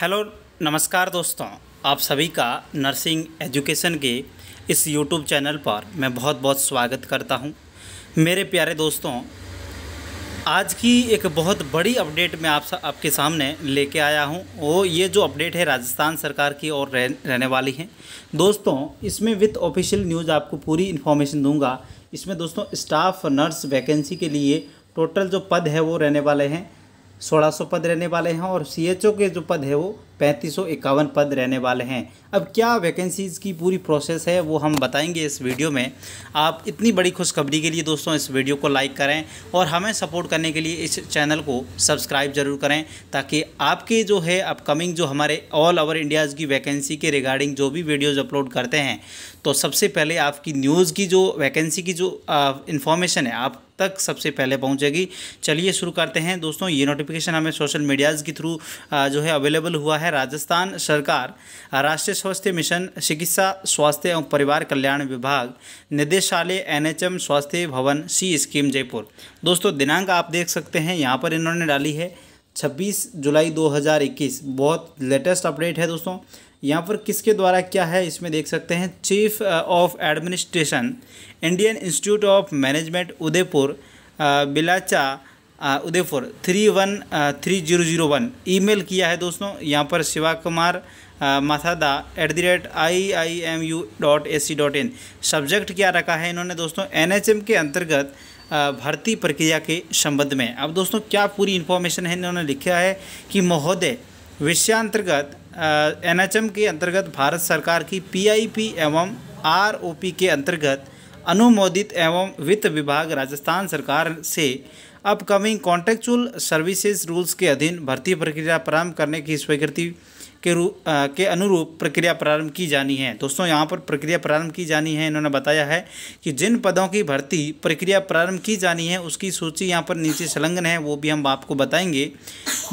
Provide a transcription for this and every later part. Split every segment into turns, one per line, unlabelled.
hello नमस्कार दोस्तों आप सभी का नर्सिंग एजुकेशन के इस यूट्यूब चैनल पर मैं बहुत बहुत स्वागत करता हूं मेरे प्यारे दोस्तों आज की एक बहुत बड़ी अपडेट मैं आप सा, आपके सामने लेके आया हूं वो ये जो अपडेट है राजस्थान सरकार की और रह, रहने वाली है दोस्तों इसमें विथ ऑफिशियल न्यूज़ आपको पूरी इन्फॉर्मेशन दूँगा इसमें दोस्तों स्टाफ नर्स वैकेंसी के लिए टोटल जो पद है वो रहने वाले हैं सोलह सौ पद रहने वाले हैं और सी एच ओ के जो पद है वो पैंतीस सौ इक्यावन पद रहने वाले हैं अब क्या वैकेंसीज़ की पूरी प्रोसेस है वो हम बताएंगे इस वीडियो में आप इतनी बड़ी खुशखबरी के लिए दोस्तों इस वीडियो को लाइक करें और हमें सपोर्ट करने के लिए इस चैनल को सब्सक्राइब जरूर करें ताकि आपके जो है अपकमिंग जो हमारे ऑल ओवर इंडियाज़ की वैकेंसी के रिगार्डिंग जो भी वीडियोज़ अपलोड करते हैं तो सबसे पहले आपकी न्यूज़ की जो वैकेंसी की जो इन्फॉर्मेशन है आप तक सबसे पहले पहुंचेगी चलिए शुरू करते हैं दोस्तों ये नोटिफिकेशन हमें सोशल मीडियाज़ के थ्रू जो है अवेलेबल हुआ है राजस्थान सरकार राष्ट्रीय स्वास्थ्य मिशन चिकित्सा स्वास्थ्य एवं परिवार कल्याण विभाग निदेशालय एन स्वास्थ्य भवन सी स्कीम जयपुर दोस्तों दिनांक आप देख सकते हैं यहाँ पर इन्होंने डाली है 26 जुलाई 2021 बहुत लेटेस्ट अपडेट है दोस्तों यहाँ पर किसके द्वारा क्या है इसमें देख सकते हैं chief of administration Indian Institute of Management Udaipur बिलाचा Udaipur three one three zero zero one ई किया है दोस्तों यहाँ पर शिवा कुमार uh, माथादा at the rate I I M U dot A C dot in subject क्या रखा है इन्होंने दोस्तों एन एच एम के अंतर्गत uh, भर्ती प्रक्रिया के संबंध में अब दोस्तों क्या पूरी इन्फॉर्मेशन है इन्होंने लिखा है कि महोदय विषयांतर्गत एनएचएम के अंतर्गत भारत सरकार की पीआईपी एवं आरओपी के अंतर्गत अनुमोदित एवं वित्त विभाग राजस्थान सरकार से अपकमिंग कॉन्ट्रेक्चुअल सर्विसेज रूल्स के अधीन भर्ती प्रक्रिया प्रारंभ करने की स्वीकृति के रू के अनुरूप प्रक्रिया प्रारंभ की जानी है दोस्तों यहाँ पर प्रक्रिया प्रारंभ की जानी है इन्होंने बताया है कि जिन पदों की भर्ती प्रक्रिया प्रारंभ की जानी है उसकी सूची यहाँ पर नीचे संलग्न है वो भी हम आपको बताएंगे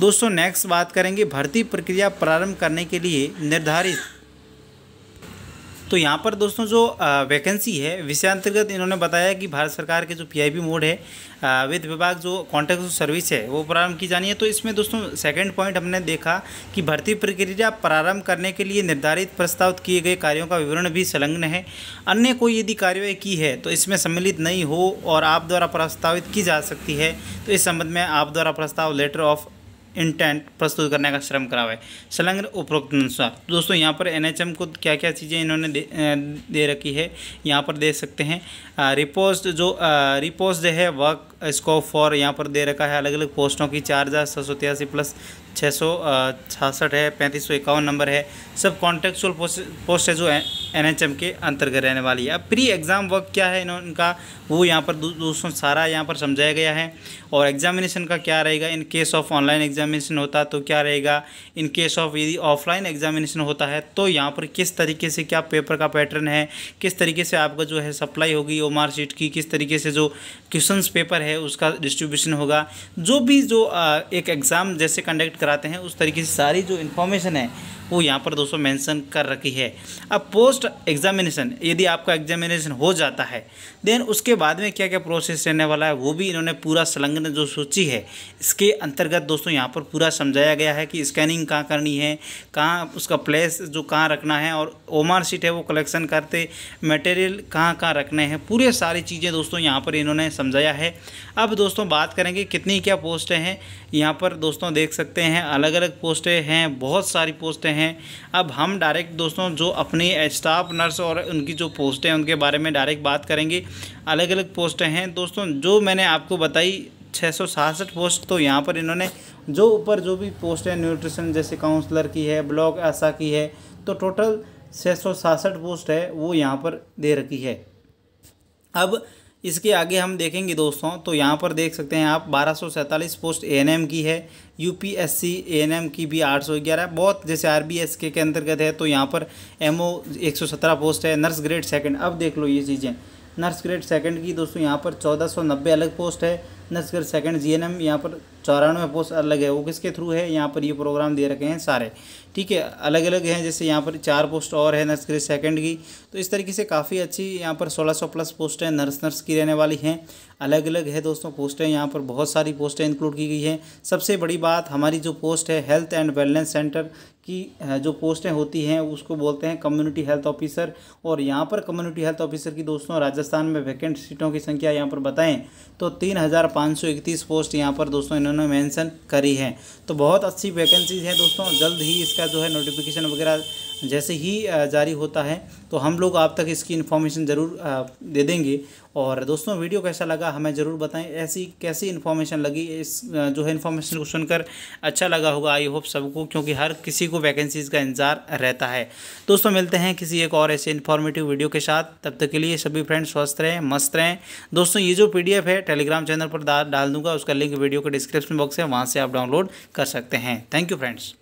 दोस्तों नेक्स्ट बात करेंगे भर्ती प्रक्रिया प्रारंभ करने के लिए निर्धारित तो यहाँ पर दोस्तों जो वैकेंसी है विषय अंतर्गत इन्होंने बताया कि भारत सरकार के जो पीआईबी मोड है वित्त विभाग जो कॉन्ट्रैक्ट सर्विस है वो प्रारंभ की जानी है तो इसमें दोस्तों सेकंड पॉइंट हमने देखा कि भर्ती प्रक्रिया प्रारंभ करने के लिए निर्धारित प्रस्ताव किए गए कार्यों का विवरण भी संलग्न है अन्य कोई यदि कार्यवाही की है तो इसमें सम्मिलित नहीं हो और आप द्वारा प्रस्तावित की जा सकती है तो इस संबंध में आप द्वारा प्रस्ताव लेटर ऑफ इंटेंट प्रस्तुत करने का श्रम करावे संलग्न उपरोक्त अनुसार दोस्तों यहाँ पर एनएचएम को क्या क्या चीज़ें इन्होंने दे, दे रखी है यहाँ पर दे सकते हैं रिपोस्ट जो रिपोस्ट जो है वर्क स्कोप फॉर यहाँ पर दे रखा है अलग अलग पोस्टों की चार हज़ार सौ तिरासी प्लस छः सौ है पैंतीस सौ इक्यावन नंबर है सब कॉन्टेक्चुअल पोस्ट है जो एन एच एम के अंतर्गत रहने वाली है अब प्री एग्ज़ाम वर्क क्या है इनका वो यहाँ पर दोस्तों सारा यहाँ पर समझाया गया है और एग्जामिनेशन का क्या रहेगा in case of online examination होता तो क्या रहेगा इन केस ऑफ यदि ऑफलाइन एग्जामिनेशन होता है तो यहाँ पर किस तरीके से क्या पेपर का पैटर्न है किस तरीके से आपका जो है सप्लाई होगी ओ मार्कशीट की किस तरीके से जो क्वेश्चन पेपर है उसका डिस्ट्रीब्यूशन होगा जो भी जो एक एग्ज़ाम जैसे कंडक्ट कराते हैं उस तरीके से सारी जो इन्फॉर्मेशन है वो यहाँ पर दोस्तों मेंशन कर रखी है अब पोस्ट एग्जामिनेशन यदि आपका एग्जामिनेशन हो जाता है देन उसके बाद में क्या क्या प्रोसेस रहने वाला है वो भी इन्होंने पूरा संलग्न जो सूची है इसके अंतर्गत दोस्तों यहाँ पर पूरा समझाया गया है कि स्कैनिंग कहाँ करनी है कहाँ उसका प्लेस जो कहाँ रखना है और ओमार सीट है वो कलेक्शन करते मटेरियल कहाँ कहाँ रखने हैं पूरे सारी चीज़ें दोस्तों यहाँ पर इन्होंने समझाया है अब दोस्तों बात करेंगे कितनी क्या पोस्टें हैं यहाँ पर दोस्तों देख सकते हैं अलग अलग पोस्टें हैं बहुत सारी पोस्टें हैं हैं अब हम डायरेक्ट दोस्तों जो अपनी स्टाफ नर्स और उनकी जो पोस्ट हैं उनके बारे में डायरेक्ट बात करेंगे अलग अलग पोस्टें हैं दोस्तों जो मैंने आपको बताई छः सौ पोस्ट तो यहाँ पर इन्होंने जो ऊपर जो भी पोस्ट है न्यूट्रिशन जैसे काउंसलर की है ब्लॉक आशा की है तो टोटल छः सौ पोस्ट है वो यहाँ पर दे रखी है अब इसके आगे हम देखेंगे दोस्तों तो यहाँ पर देख सकते हैं आप बारह पोस्ट एएनएम की है यूपीएससी एएनएम की भी 811 बहुत जैसे आरबीएस के के अंतर्गत है तो यहाँ पर एमओ 117 पोस्ट है नर्स ग्रेड सेकंड अब देख लो ये चीज़ें नर्स ग्रेड सेकंड की दोस्तों यहाँ पर नब्बे अलग पोस्ट है नस्कर सेकंड जी एन एम यहाँ पर चौरानवे पोस्ट अलग है वो किसके थ्रू है यहाँ पर ये प्रोग्राम दे रखे हैं सारे ठीक है अलग अलग हैं जैसे यहाँ पर चार पोस्ट और है नर्स ग्रेड सेकंड की तो इस तरीके से काफ़ी अच्छी यहाँ पर 1600 प्लस पोस्ट हैं नर्स नर्स की रहने वाली हैं अलग अलग है दोस्तों पोस्टें यहाँ पर बहुत सारी पोस्टें इंक्लूड की गई हैं सबसे बड़ी बात हमारी जो पोस्ट है हेल्थ एंड वेलनेस सेंटर की जो पोस्टें होती हैं उसको बोलते हैं कम्युनिटी हेल्थ ऑफिसर और यहाँ पर कम्युनिटी हेल्थ ऑफिसर की दोस्तों राजस्थान में वैकेंट सीटों की संख्या यहाँ पर बताएं तो तीन हज़ार पाँच पोस्ट यहाँ पर दोस्तों इन्होंने मेंशन करी है तो बहुत अच्छी वैकेंसीज हैं दोस्तों जल्द ही इसका जो है नोटिफिकेशन वगैरह जैसे ही जारी होता है तो हम लोग आप तक इसकी इन्फॉर्मेशन ज़रूर दे देंगे और दोस्तों वीडियो कैसा लगा हमें ज़रूर बताएं ऐसी कैसी इन्फॉर्मेशन लगी इस जो है इन्फॉर्मेशन को सुनकर अच्छा लगा होगा आई होप सबको क्योंकि हर किसी को वैकेंसीज़ का इंतज़ार रहता है दोस्तों मिलते हैं किसी एक और ऐसे इन्फॉर्मेटिव वीडियो के साथ तब तक के लिए सभी फ्रेंड्स स्वस्थ रहें मस्त रहें दोस्तों ये जो पी है टेलीग्राम चैनल पर डाल दूंगा उसका लिंक वीडियो के डिस्क्रिप्शन बॉक्स है वहाँ से आप डाउनलोड कर सकते हैं थैंक यू फ्रेंड्स